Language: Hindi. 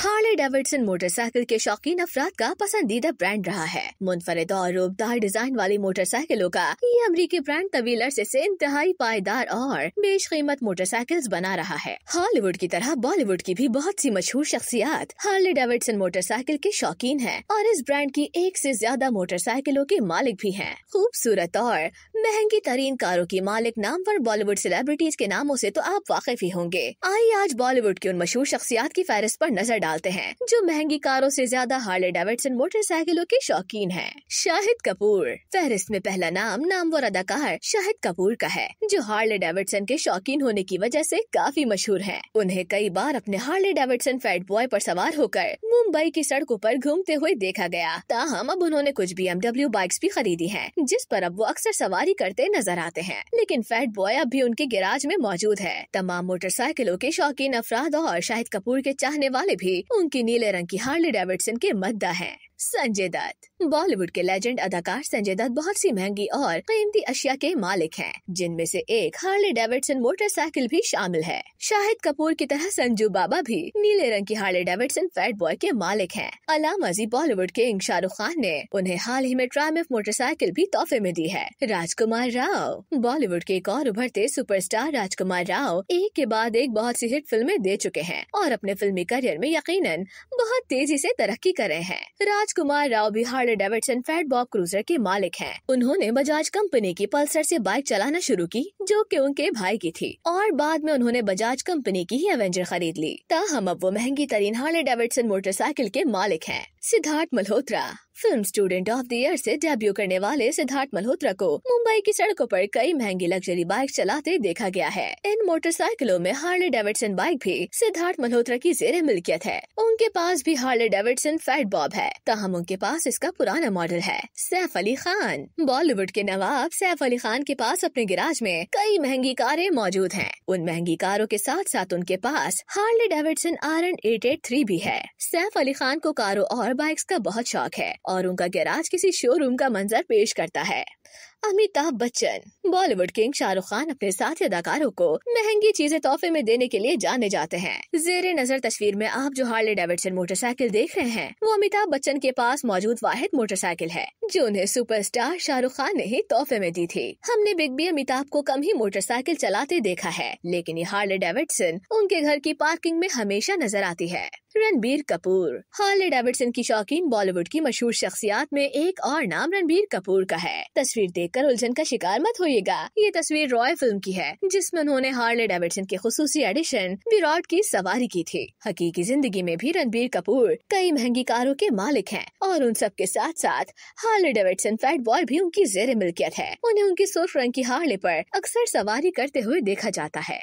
Hi. हार्ले डेविडसन मोटरसाइकिल के शौकीन अफराद का पसंदीदा ब्रांड रहा है मुनफरद और रूबदार डिजाइन वाली मोटरसाइकिलों का ये अमरीकी ब्रांड तवील अरसे ऐसी इंतहाई पायदार और बेश कीमत मोटरसाइकिल बना रहा है हॉलीवुड की तरह बॉलीवुड की भी बहुत सी मशहूर शख्सियात हार्ले डेविडसन मोटरसाइकिल के शौकीन है और इस ब्रांड की एक ऐसी ज्यादा मोटरसाइकिलों के मालिक भी है खूबसूरत और महंगी तरीन कारों की मालिक नाम आरोप बॉलीवुड सेलिब्रिटीज के नामों ऐसी तो आप वाकिफ ही होंगे आइए आज बॉलीवुड की उन मशहूर शख्सियात की फहरिस्त आरोप नजर डालते हैं हैं जो महंगी कारों से ज्यादा हार्ले डेविडसन मोटरसाइकिलों के शौकीन हैं। शाहिद कपूर फहरिस्त में पहला नाम नामवर अदाकार शाहिद कपूर का है जो हार्ले डेविडसन के शौकीन होने की वजह से काफी मशहूर हैं। उन्हें कई बार अपने हार्ले डेविडसन फैट बॉय पर सवार होकर मुंबई की सड़कों पर घूमते हुए देखा गया ताहम अब उन्होंने कुछ बी एमडब्ल्यू बाइक्स भी खरीदी है जिस पर अब वो अक्सर सवारी करते नजर आते हैं लेकिन फैट बॉय अब भी उनके गिराज में मौजूद है तमाम मोटरसाइकिलों के शौकीन अफराद और शाहिद कपूर के चाहने वाले भी उनकी नीले रंग की हार्ली डेविडसन के मद्दा हैं संजय दत्त बॉलीवुड के लेजेंड अदाकार संजय दत्त बहुत सी महंगी और कीमती अशिया के मालिक हैं जिनमें से एक हार्ले डेविडसन मोटरसाइकिल भी शामिल है शाहिद कपूर की तरह संजू बाबा भी नीले रंग की हार्ले डेविडसन फैट बॉय के मालिक हैं अलाम अजी बॉलीवुड के इंग शाहरुख खान ने उन्हें हाल ही में ट्राइम्फ मोटरसाइकिल भी तोहफे में दी है राजकुमार राव बॉलीवुड के एक और उभरते स्टार राजकुमार राव एक के बाद एक बहुत सी हिट फिल्में दे चुके हैं और अपने फिल्मी करियर में यकीन मेनन बहुत तेजी से तरक्की कर रहे हैं राजकुमार राव भी Harley Davidson fat bob cruiser के मालिक हैं उन्होंने बजाज कंपनी की पल्सर से बाइक चलाना शुरू की जो कि उनके भाई की थी और बाद में उन्होंने बजाज कंपनी की ही एवेंजर खरीद ली ताहम अब वो महंगी तरीन हार्ले डेविडसन मोटरसाइकिल के मालिक है Siddharth Malhotra film student of the year से डेब्यू करने वाले सिद्धार्थ मल्होत्रा को मुंबई की सड़कों पर कई महंगी लग्जरी बाइक चलाते देखा गया है इन मोटरसाइकिलों में हार्ले डेविडसन बाइक भी सिद्धार्थ मल्होत्रा की जेर मिल्कियत है उनके पास भी हार्ले डेविडसन फैट बॉब है तहम उनके पास इसका पुराना मॉडल है सैफ अली खान बॉलीवुड के नवाब सैफ अली खान के पास अपने गिराज में कई महंगी कारें मौजूद हैं। उन महंगी कारों के साथ साथ उनके पास Harley Davidson iron eight eight three भी है सैफ अली खान को कारों और बाइक्स का बहुत शौक है और उनका गैराज किसी शोरूम का मंजर पेश करता है अमिताभ बच्चन बॉलीवुड किंग शाहरुख खान अपने साथी अदाकारों को महंगी चीजें तोहफे में देने के लिए जाने जाते हैं जेर नजर तस्वीर में आप जो हार्ले डेविडसन मोटरसाइकिल देख रहे हैं वो अमिताभ बच्चन के पास मौजूद वाहिद मोटरसाइकिल है जो उन्हें सुपरस्टार शाहरुख खान ने ही तोहफे में दी थी हमने बिग बी अमिताभ को कम ही मोटरसाइकिल चलाते देखा है लेकिन ये हार्ले डेविडसन उनके घर की पार्किंग में हमेशा नजर आती है रणबीर कपूर हार्ले डेविडसन की शौकीन बॉलीवुड की मशहूर शख्सियात में एक और नाम रणबीर कपूर का है तस्वीर देख देखकर उलझन का शिकार मत होइएगा ये तस्वीर रॉय फिल्म की है जिसमें उन्होंने हार्ले डेविडसन के खसूसी एडिशन विराट की सवारी की थी हकीकी जिंदगी में भी रणबीर कपूर कई महंगी कारों के मालिक है और उन सब के साथ साथ हार्ले डेविडसन फैट बॉय भी उनकी जेर मिल्कियत है उन्हें उनकी सुर्ख रंग की हार्ले आरोप अक्सर सवारी करते हुए देखा जाता है